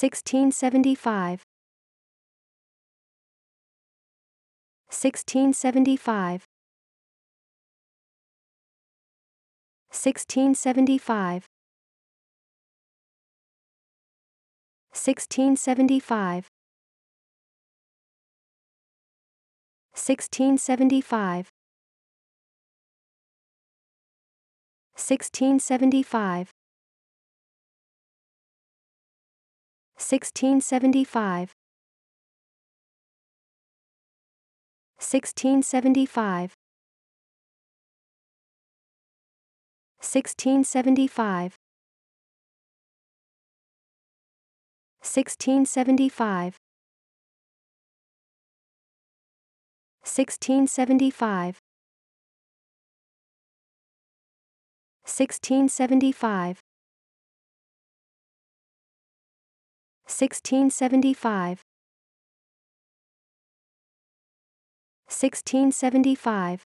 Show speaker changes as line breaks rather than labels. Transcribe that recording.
1675 1675 1675 1675 1675 1675 1675 1675 1675 1675 1675 1675 1675 1675